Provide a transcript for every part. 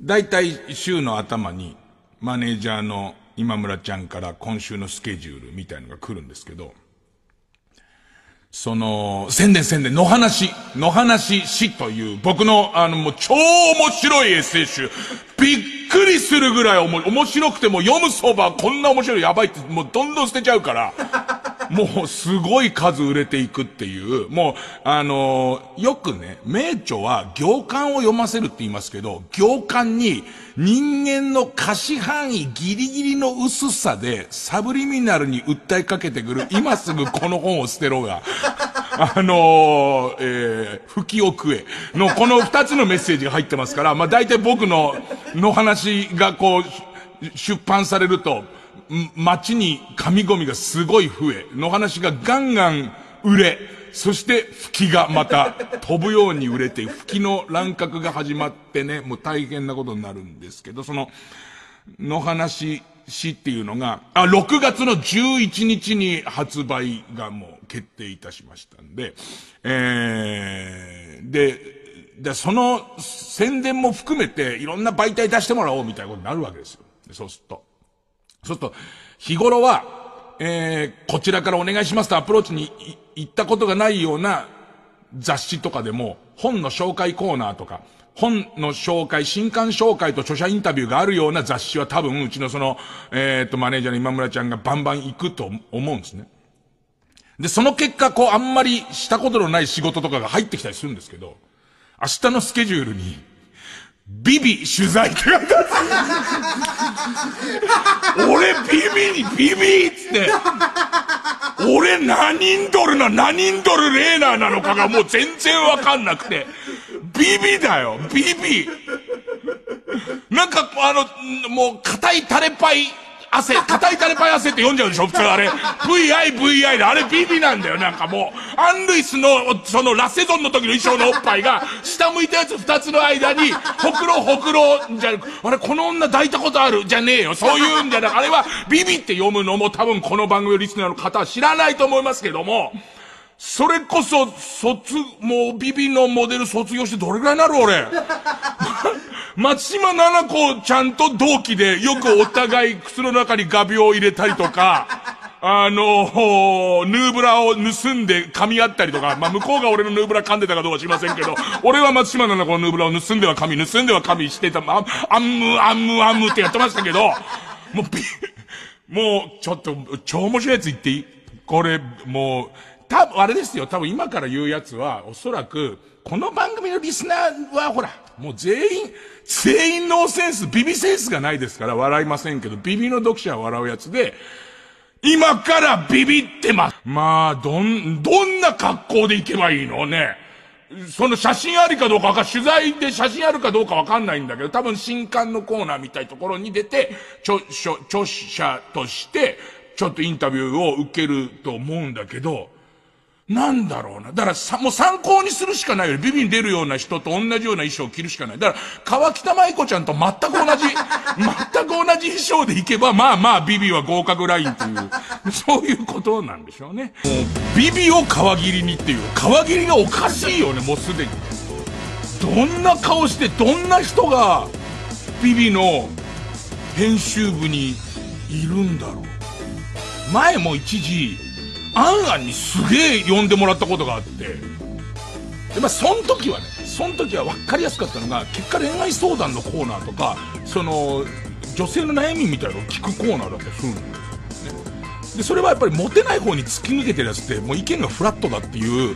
大体週の頭にマネージャーの今村ちゃんから今週のスケジュールみたいのが来るんですけど、その、宣伝宣伝、の話、の話しという、僕の、あの、もう超面白いエッセイ集、びっくりするぐらい面白くても読むそばこんな面白い、やばいって、もうどんどん捨てちゃうから。もうすごい数売れていくっていう、もう、あのー、よくね、名著は行間を読ませるって言いますけど、行間に人間の可視範囲ギリギリの薄さでサブリミナルに訴えかけてくる、今すぐこの本を捨てろが、あのー、えー、吹きを食えのこの二つのメッセージが入ってますから、まあ大体僕の、の話がこう、出版されると、街に神ゴミがすごい増え、の話がガンガン売れ、そして吹きがまた飛ぶように売れて、吹きの乱獲が始まってね、もう大変なことになるんですけど、その、の話しっていうのが、あ、6月の11日に発売がもう決定いたしましたんで、えー、で、で、その宣伝も含めていろんな媒体出してもらおうみたいなことになるわけですよ。そうすると。そうすると、日頃は、えー、こちらからお願いしますとアプローチに行ったことがないような雑誌とかでも、本の紹介コーナーとか、本の紹介、新刊紹介と著者インタビューがあるような雑誌は多分、うちのその、えー、っと、マネージャーの今村ちゃんがバンバン行くと思うんですね。で、その結果、こう、あんまりしたことのない仕事とかが入ってきたりするんですけど、明日のスケジュールに、ビビ取材って書いてある。俺ビビにビビっつって。俺何人ドルな、何人ドルレーナーなのかがもう全然わかんなくて。ビビだよ、ビビ。なんか、あの、もう、硬いタレパイ汗、硬いタレパイ汗って読んじゃうでしょ普通あれ。VIVI で、あれビビなんだよ、なんかもう。アン・ルイスの、そのラセゾンの時の衣装のおっぱいが、下向いたやつ二つの間に、ほくろほくろ、じゃ、あれこの女抱いたことあるじゃねえよ。そういうんじゃなく、あれはビビって読むのも多分この番組リスナーの方は知らないと思いますけども。それこそ、卒、もうビビのモデル卒業してどれぐらいになる俺。松島奈々子ちゃんと同期でよくお互い靴の中に画鋲を入れたりとか、あのー、ヌーブラを盗んで噛み合ったりとか、まあ、向こうが俺のヌーブラ噛んでたかどうか知りませんけど、俺は松島奈々子のヌーブラを盗んでは噛み、盗んでは噛みしてた、あ、あんむ、あんむ、あんむってやってましたけど、もう、もう、ちょっと、超面白いやつ言っていいこれ、もう、多分、あれですよ。多分今から言うやつは、おそらく、この番組のリスナーは、ほら、もう全員、全員ノーセンス、ビビセンスがないですから笑いませんけど、ビビの読者は笑うやつで、今からビビってます。まあ、どん、どんな格好で行けばいいのね。その写真ありかどうかわか取材で写真あるかどうかわかんないんだけど、多分新刊のコーナーみたいところに出て、著、著、著者として、ちょっとインタビューを受けると思うんだけど、なんだろうな。だからさ、もう参考にするしかないよ。ビビに出るような人と同じような衣装を着るしかない。だから、川北舞子ちゃんと全く同じ、全く同じ衣装で行けば、まあまあ、ビビは合格ラインという、そういうことなんでしょうね。もう、ビビを川切りにっていう、川切りがおかしいよね、もうすでに。どんな顔して、どんな人が、ビビの編集部にいるんだろう。前も一時、アンアンにすげえ呼んでもらったことがあって、で、まあ、その時はね、その時は分かりやすかったのが、結果恋愛相談のコーナーとか、その、女性の悩みみたいなのを聞くコーナーだったりするのでそれはやっぱりモテない方に突き抜けてるやつってもう意見がフラットだっていう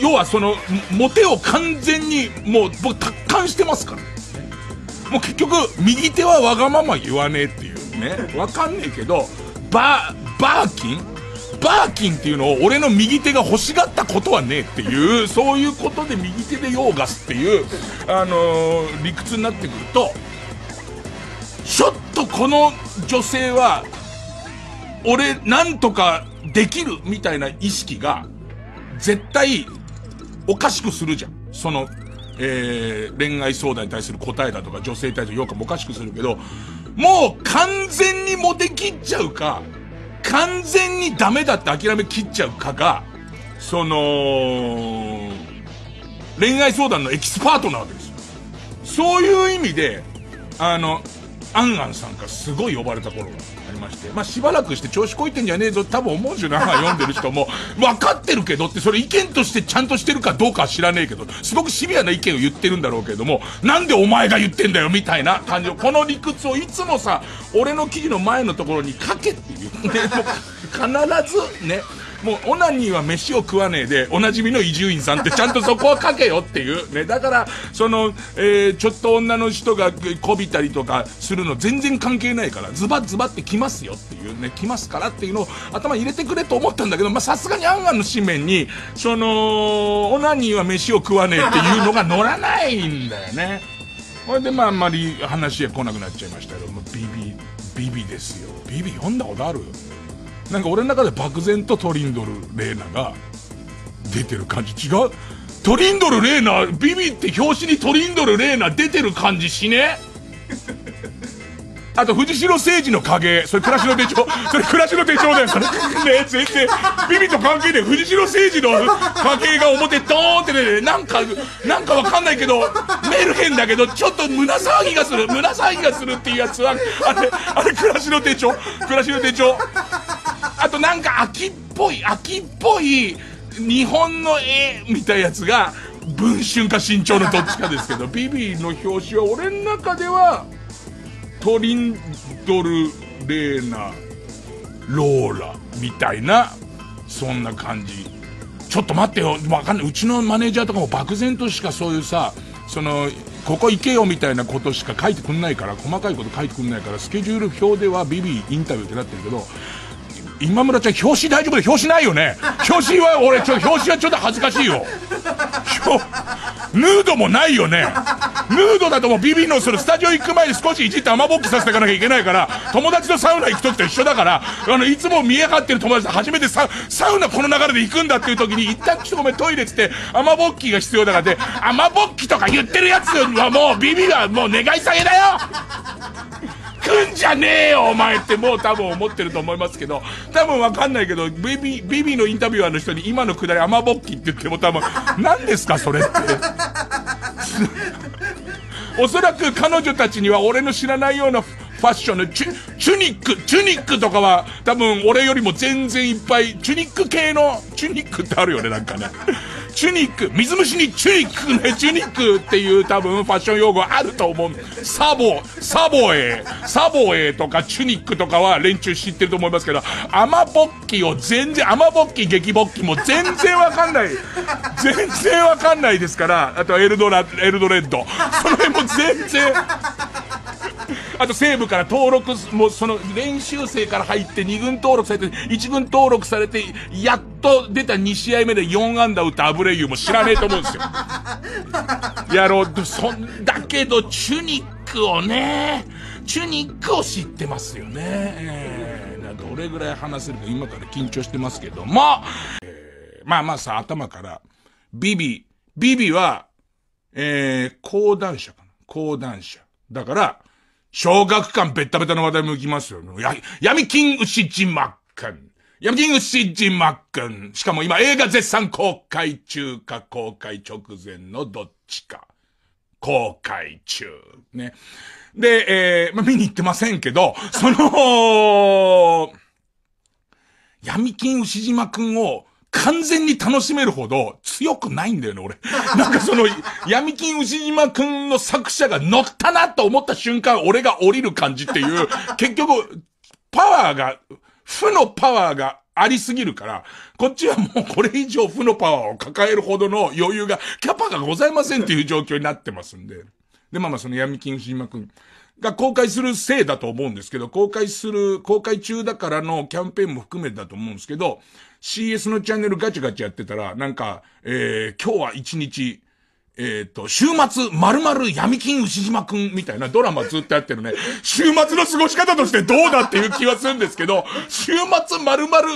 要はそのモテを完全にもう僕達観してますからねもう結局右手はわがまま言わねえっていうねわかんねえけどババーキンバーキンっていうのを俺の右手が欲しがったことはねえっていう、そういうことで右手で用がすっていう、あのー、理屈になってくると、ちょっとこの女性は、俺なんとかできるみたいな意識が、絶対おかしくするじゃん。その、えー、恋愛相談に対する答えだとか、女性に対する評価もおかしくするけど、もう完全にモテきっちゃうか、完全にダメだって諦めきっちゃうかが、その、恋愛相談のエキスパートなわけですよ。そういう意味で、あの、アンアンさんからすごい呼ばれた頃が。まして、まあ、しばらくして調子こいてんじゃねえぞ多分思うんですよ読んでる人も。分かってるけどって、それ意見としてちゃんとしてるかどうかは知らねえけど、すごくシビアな意見を言ってるんだろうけども、なんでお前が言ってんだよみたいな感じの、この理屈をいつもさ、俺の記事の前のところに書けっていう。ね、必ずね、もうオナニーは飯を食わねえで、おなじみの伊集院さんってちゃんとそこは書けよっていう。ね、だから、その、えー、ちょっと女の人がこびたりとかするの全然関係ないから、ズバズバって来ますよっていうね、来ますからっていうのを頭入れてくれと思ったんだけど、ま、さすがにアンアンの紙面に、その、オナニーは飯を食わねえっていうのが乗らないんだよね。これでまああんまり話へ来なくなっちゃいましたけど、もうビビ、ビビですよ。ビビ読んだことあるなんか俺の中で漠然とトリンドル・レーナが出てる感じ違うトリンドル・レーナビビって表紙にトリンドル・レーナ出てる感じしね あと藤代誠治の影それ暮らしの手帳 それ暮らしの手帳だよそれね全然ビビと関係ない藤代誠治の影が表ドーンってねなんかなんかわかんないけどメルヘンだけどちょっと胸騒ぎがする胸騒ぎがするっていうやつはあれあれ暮らしの手帳暮らしの手帳あとなんか秋っぽい、秋っぽい日本の絵みたいなやつが、文春か新潮のどっちかですけど、ビビの表紙は俺の中では、トリンドル・レーナ・ローラみたいな、そんな感じ。ちょっと待ってよ、わかんない。うちのマネージャーとかも漠然としかそういうさ、その、ここ行けよみたいなことしか書いてくんないから、細かいこと書いてくんないから、スケジュール表ではビビインタビューってなってるけど、今村ちゃん表紙大丈夫で表紙ないよね 表紙は俺ちょ表紙はちょっと恥ずかしいよヌードもないよねヌードだともうビビのするスタジオ行く前に少しいじって雨ぼっきさせていかなきゃいけないから友達とサウナ行く時と一緒だからあのいつも見え張ってる友達と初めてサウナこの流れで行くんだっていう時に一旦ちょっとごめんトイレっつって雨ぼっきが必要だからで雨ぼっきとか言ってるやつはもうビビはもう願い下げだよくんじゃねえよお前ってもう多分思ってると思いますけど、多分わかんないけど、ベビー、ベビーのインタビュアーの人に今のくだり雨ぼっきって言っても多分、何ですかそれって。おそらく彼女たちには俺の知らないようなファッションのチュ、チュニック、チュニックとかは多分俺よりも全然いっぱい、チュニック系の、チュニックってあるよねなんかね。チュニック、水虫にチュニックね、チュニックっていう多分ファッション用語あると思う。サボ、サボエサボエとかチュニックとかは連中知ってると思いますけど、アマボッキを全然、アマボッキ、激ボッキも全然わかんない。全然わかんないですから、あとエルドラ、エルドレッド。その辺も全然、あと西部から登録、もうその練習生から入って2軍登録されて、1軍登録されて、やっと出た2試合目で4安打打ったアブレイユも知らねえと思うんですよ。やろう、そんだけど、チュニックをね、チュニックを知ってますよね。えー、どれぐらい話せるか今から緊張してますけども、えー、まあまあさ、頭から、ビビ、ビビは、えー、講談社かな。講談社。だから、小学館べったべたの話題も行きますよ、ね。や、闇金牛島ん。闇金牛島ん、しかも今映画絶賛公開中か公開直前のどっちか。公開中。ね。で、えー、まあ、見に行ってませんけど、その、闇金牛島くんを完全に楽しめるほど強くないんだよね、俺。なんかその、闇金牛島くんの作者が乗ったなと思った瞬間、俺が降りる感じっていう、結局、パワーが、負のパワーがありすぎるから、こっちはもうこれ以上負のパワーを抱えるほどの余裕が、キャパがございませんっていう状況になってますんで。で、まあまあその闇金牛島くん。が公開するせいだと思うんですけど、公開する、公開中だからのキャンペーンも含めてだと思うんですけど、CS のチャンネルガチガチやってたら、なんか、えー、今日は一日、えっ、ー、と、週末、まるまる闇金牛島くんみたいなドラマずっとやってるね、週末の過ごし方としてどうだっていう気はするんですけど、週末まるまる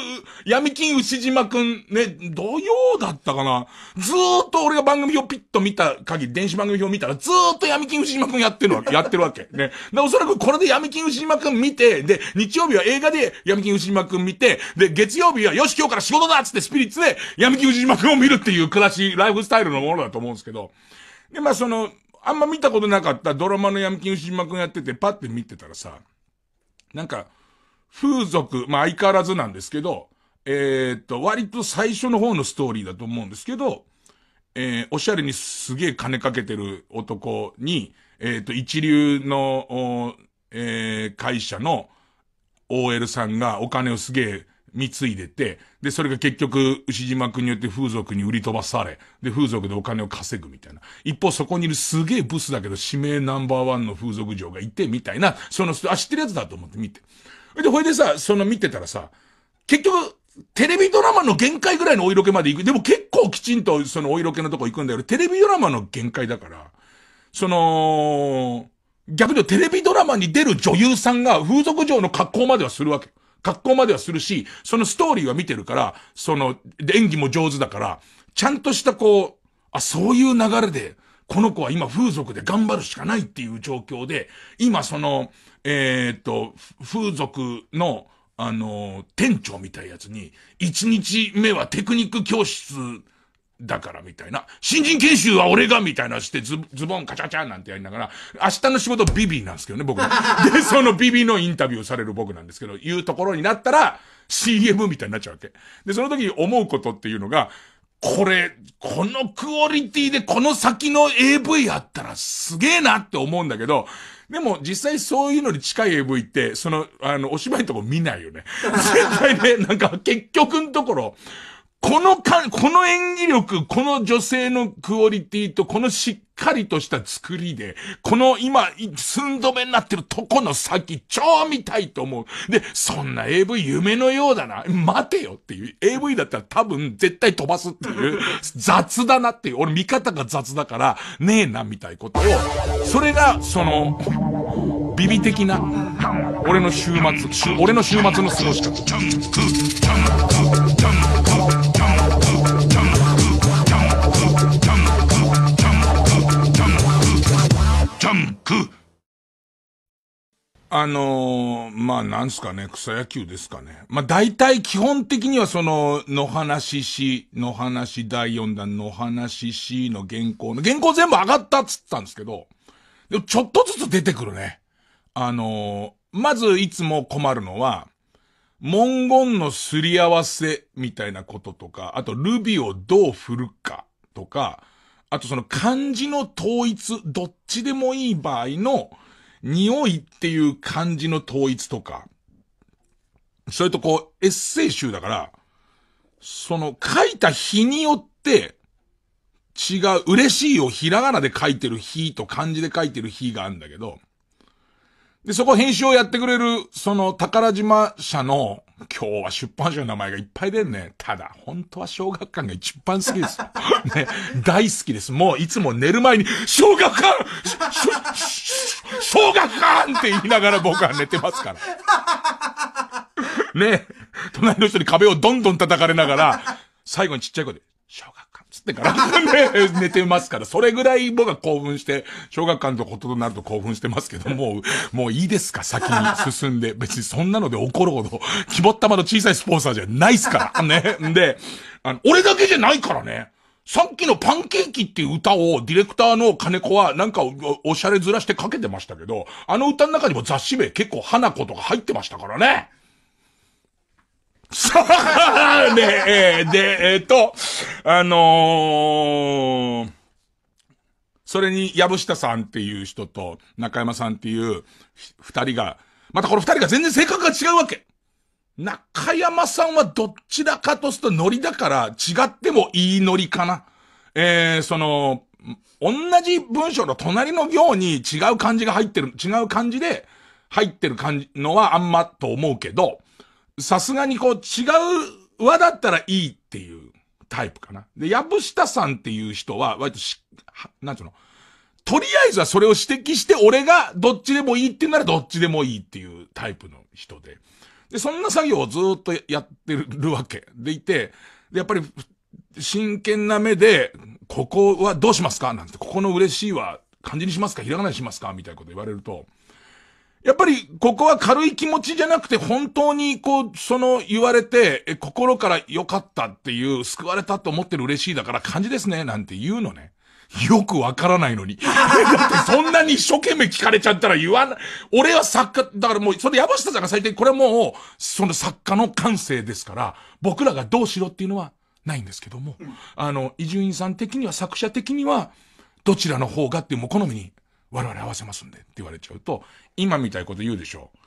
闇金牛島くん、ね、土曜だったかな。ずーっと俺が番組表ピッと見た限り、電子番組表見たらずーっと闇金牛島くんやってるわけ、やってるわけ。ね。で、おそらくこれで闇金牛島くん見て、で、日曜日は映画で闇金牛島くん見て、で、月曜日はよし今日から仕事だっつってスピリッツで闇金牛島くんを見るっていう暮らし、ライフスタイルのものだと思うんですけど、で、まあその、あんま見たことなかったドラマの闇金牛島くんやってて、パって見てたらさ、なんか、風俗、まあ相変わらずなんですけど、えー、っと、割と最初の方のストーリーだと思うんですけど、えー、おしゃれにすげえ金かけてる男に、えー、っと、一流の、えー、会社の OL さんがお金をすげえ貢いでて、で、それが結局、牛島くんによって風俗に売り飛ばされ、で、風俗でお金を稼ぐみたいな。一方、そこにいるすげえブスだけど、指名ナンバーワンの風俗嬢がいて、みたいな、その、あ、知ってるやつだと思って見て。で、ほいでさ、その見てたらさ、結局、テレビドラマの限界ぐらいのお色気まで行く。でも結構きちんとそのお色気のとこ行くんだけど、テレビドラマの限界だから、その、逆にテレビドラマに出る女優さんが風俗嬢の格好まではするわけ。格好まではするし、そのストーリーは見てるから、その、演技も上手だから、ちゃんとしたこう、あ、そういう流れで、この子は今風俗で頑張るしかないっていう状況で、今その、えー、っと、風俗の、あの、店長みたいやつに、一日目はテクニック教室だからみたいな。新人研修は俺がみたいなしてズ、ズボンカチャチャなんてやりながら、明日の仕事ビビなんですけどね、僕。で、そのビビのインタビューされる僕なんですけど、いうところになったら、CM みたいになっちゃうわけ。で、その時思うことっていうのが、これ、このクオリティでこの先の AV あったらすげえなって思うんだけど、でも実際そういうのに近い AV って、その、あの、お芝居のとこ見ないよね。絶対ね、なんか結局のところ、このか、この演技力、この女性のクオリティと、このしっかりとした作りで、この今、寸止めになってるとこの先、超見たいと思う。で、そんな AV 夢のようだな。待てよっていう。AV だったら多分絶対飛ばすっていう、雑だなっていう。俺見方が雑だから、ねえな、みたいことを。それが、その、ビビ的な、俺の週末、俺の週末の過ごし方。クあのー、まあ、なんすかね、草野球ですかね。まあ、大体基本的にはその、の話し、の話第4弾、の話しの原稿の、原稿全部上がったっつったんですけど、でもちょっとずつ出てくるね。あのー、まずいつも困るのは、文言のすり合わせみたいなこととか、あとルビをどう振るかとか、あとその漢字の統一、どっちでもいい場合の、匂いっていう漢字の統一とか、それとこう、エッセイ集だから、その書いた日によって、違う、嬉しいをひらがなで書いてる日と漢字で書いてる日があるんだけど、で、そこ編集をやってくれる、その宝島社の、今日は出版社の名前がいっぱい出んね。ただ、本当は小学館が一番好きです。ね、大好きです。もういつも寝る前に、小学館小学館って言いながら僕は寝てますから。ね隣の人に壁をどんどん叩かれながら、最後にちっちゃい声で、小学ってから 寝てますから、それぐらい僕は興奮して、小学館のこととなると興奮してますけど、もう、もういいですか、先に進んで。別にそんなので怒るほど、希望玉の小さいスポンサーじゃないっすから。ね。んで、あの、俺だけじゃないからね。さっきのパンケーキっていう歌をディレクターの金子はなんかおしゃれずらしてかけてましたけど、あの歌の中にも雑誌名結構花子とか入ってましたからね。で、えー、で、えー、っと、あのー、それに、藪下さんっていう人と、中山さんっていう二人が、またこの二人が全然性格が違うわけ。中山さんはどちらかとするとノリだから違ってもいいノリかな。えー、その、同じ文章の隣の行に違う漢字が入ってる、違う漢字で入ってる感じのはあんまと思うけど、さすがにこう違う輪だったらいいっていうタイプかな。で、やぶしさんっていう人は、割とし、なんゅうのとりあえずはそれを指摘して俺がどっちでもいいってならどっちでもいいっていうタイプの人で。で、そんな作業をずっとやってるわけでいて、で、やっぱり真剣な目で、ここはどうしますかなんて、ここの嬉しいは漢字にしますかひらがなにしますかみたいなこと言われると、やっぱり、ここは軽い気持ちじゃなくて、本当に、こう、その、言われて、え、心から良かったっていう、救われたと思ってる嬉しいだから、感じですね、なんて言うのね。よくわからないのに。だってそんなに一生懸命聞かれちゃったら言わな、俺は作家、だからもう、それ山下さんが最低、これはもう、その作家の感性ですから、僕らがどうしろっていうのはないんですけども、あの、伊集院さん的には、作者的には、どちらの方がっていうもう好みに我々合わせますんでって言われちゃうと、今みたいこと言うでしょう。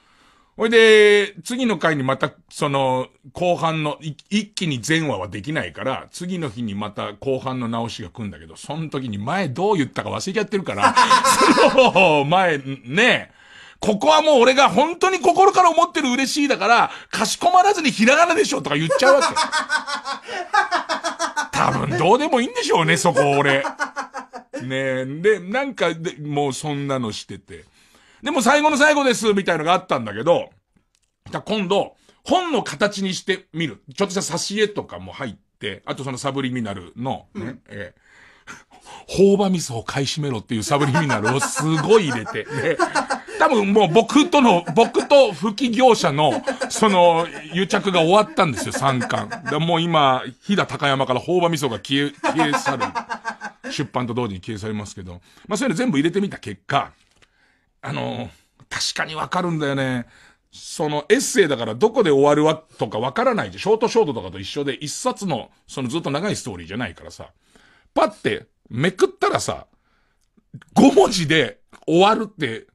ほいで、次の回にまた、その、後半の、一気に前話はできないから、次の日にまた後半の直しが来るんだけど、その時に前どう言ったか忘れちゃってるから、その、前、ねここはもう俺が本当に心から思ってる嬉しいだから、かしこまらずにひらがなでしょとか言っちゃうわけ。多分どうでもいいんでしょうね、そこ俺。ねえ、で、なんかで、もうそんなのしてて。でも最後の最後ですみたいのがあったんだけど、今度、本の形にしてみる。ちょっとした挿絵とかも入って、あとそのサブリミナルのね、うん、えーほうば味噌を買い占めろっていうサブリミナルをすごい入れて、ね、多分もう僕との、僕と吹き業者の、その、癒着が終わったんですよ、3巻。もう今、飛騨高山からほうば味噌が消え、消え去る。出版と同時に掲載されますけど、まあそういうの全部入れてみた結果、あの、確かにわかるんだよね。そのエッセイだからどこで終わるわとかわからないで、ショートショートとかと一緒で一冊の、そのずっと長いストーリーじゃないからさ、パってめくったらさ、5文字で終わるって、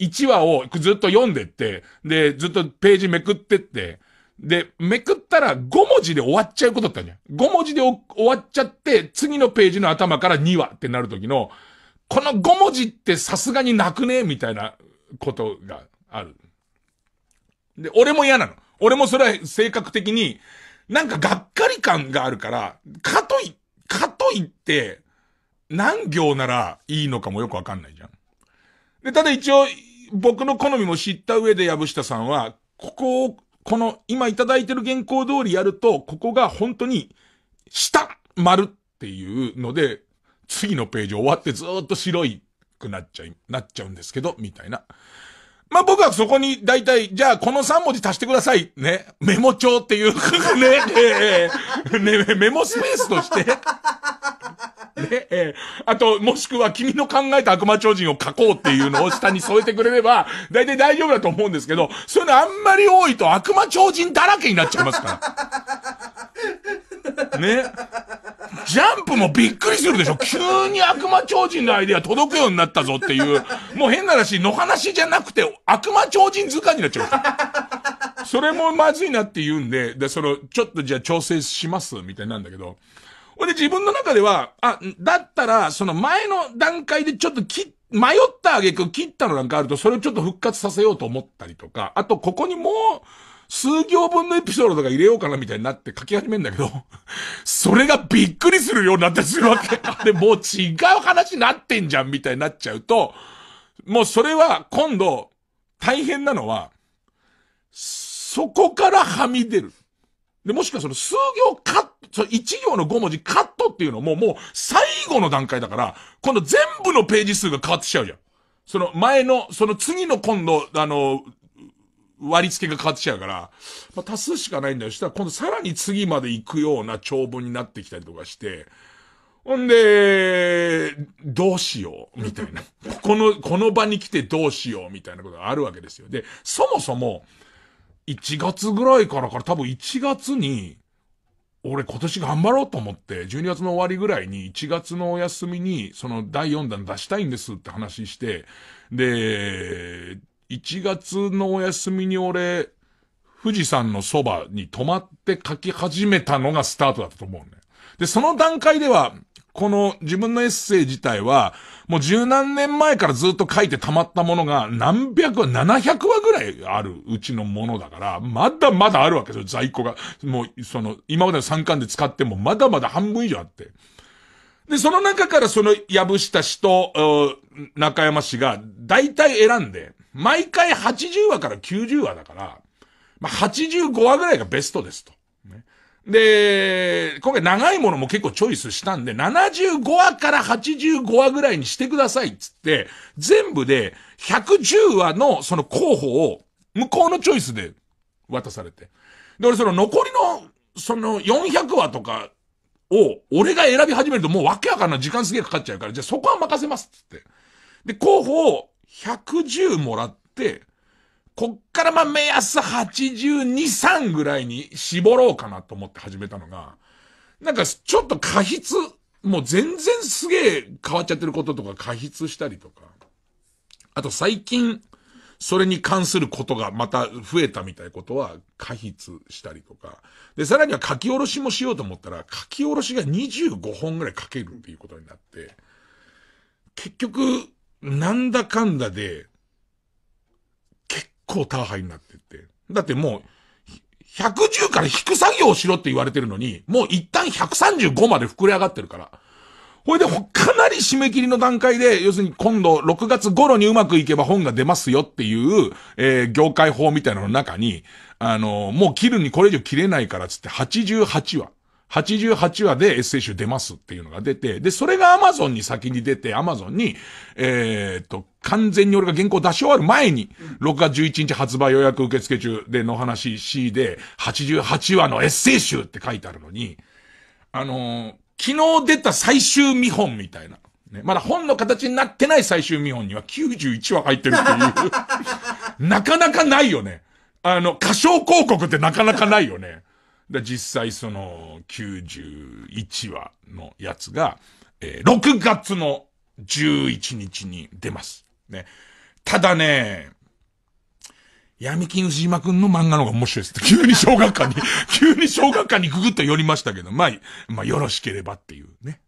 1話をずっと読んでって、で、ずっとページめくってって、で、めくったら5文字で終わっちゃうことってあるじゃん。5文字で終わっちゃって、次のページの頭から2話ってなるときの、この5文字ってさすがになくねみたいなことがある。で、俺も嫌なの。俺もそれは性格的に、なんかがっかり感があるから、かとい、かといって、何行ならいいのかもよくわかんないじゃん。で、ただ一応、僕の好みも知った上で、やぶしたさんは、ここをこの今いただいてる原稿通りやると、ここが本当に、下、丸っていうので、次のページ終わってずっと白いくなっちゃい、なっちゃうんですけど、みたいな。まあ、僕はそこに大体、じゃあこの3文字足してください。ね。メモ帳っていう ね、ね、メモスペースとしてね。えー、あと、もしくは君の考えた悪魔超人を書こうっていうのを下に添えてくれれば、大体大丈夫だと思うんですけど、そういうのあんまり多いと悪魔超人だらけになっちゃいますから。ね。ジャンプもびっくりするでしょ急に悪魔超人のアイデア届くようになったぞっていう、もう変な話、の話じゃなくて悪魔超人図鑑になっちゃうから。それもまずいなって言うんで、で、その、ちょっとじゃあ調整しますみたいなんだけど、ほんで自分の中では、あ、だったら、その前の段階でちょっとき、迷ったあげく切ったのなんかあると、それをちょっと復活させようと思ったりとか、あとここにもう、数行分のエピソードとか入れようかなみたいになって書き始めるんだけど、それがびっくりするようになってするわけ。で、もう違う話になってんじゃんみたいになっちゃうと、もうそれは今度、大変なのは、そこからはみ出る。で、もしくはその数行カッその一行の5文字カットっていうのももう最後の段階だから、今度全部のページ数が変わってきちゃうじゃん。その前の、その次の今度、あの、割り付けが変わってきちゃうから、まあ、足すしかないんだよ。したら今度さらに次まで行くような長文になってきたりとかして、ほんで、どうしよう、みたいな。この、この場に来てどうしよう、みたいなことがあるわけですよ。で、そもそも、1月ぐらいからから多分1月に、俺今年頑張ろうと思って、12月の終わりぐらいに1月のお休みに、その第4弾出したいんですって話して、で、1月のお休みに俺、富士山のそばに泊まって書き始めたのがスタートだったと思うね。で、その段階では、この自分のエッセイ自体は、もう十何年前からずっと書いて溜まったものが何百話、700話ぐらいあるうちのものだから、まだまだあるわけですよ、在庫が。もう、その、今までの3巻で使っても、まだまだ半分以上あって。で、その中からその、やぶした人、と、中山氏が、大体選んで、毎回80話から90話だから、まあ、85話ぐらいがベストですと。で、今回長いものも結構チョイスしたんで、75話から85話ぐらいにしてくださいっつって、全部で110話のその候補を向こうのチョイスで渡されて。で、俺その残りのその400話とかを俺が選び始めるともうわけわかんない時間すげえかかっちゃうから、じゃあそこは任せますっつって。で、候補を110もらって、こっからま目安82、3ぐらいに絞ろうかなと思って始めたのが、なんかちょっと過筆、もう全然すげえ変わっちゃってることとか過筆したりとか、あと最近、それに関することがまた増えたみたいなことは過筆したりとか。で、さらには書き下ろしもしようと思ったら、書き下ろしが25本ぐらい書けるっていうことになって、結局、なんだかんだで、構ターハイになってって。だってもう、110から引く作業をしろって言われてるのに、もう一旦135まで膨れ上がってるから。ほいで、かなり締め切りの段階で、要するに今度6月頃にうまくいけば本が出ますよっていう、えー、業界法みたいなのの中に、あのー、もう切るにこれ以上切れないからつって88話。88話でエッセイ集出ますっていうのが出て、で、それがアマゾンに先に出て、アマゾンに、えっと、完全に俺が原稿出し終わる前に、6月11日発売予約受付中での話 C で、88話のエッセイ集って書いてあるのに、あの昨日出た最終見本みたいな。ね、まだ本の形になってない最終見本には91話入ってるっていう。なかなかないよね。あの、歌唱広告ってなかなかないよね。で、実際その91話のやつが、えー、6月の11日に出ます。ね。ただね、闇金牛島くんの漫画の方が面白いです。急に小学館に 急に小学館にググって寄りましたけど、まあ、まあ、よろしければっていうね。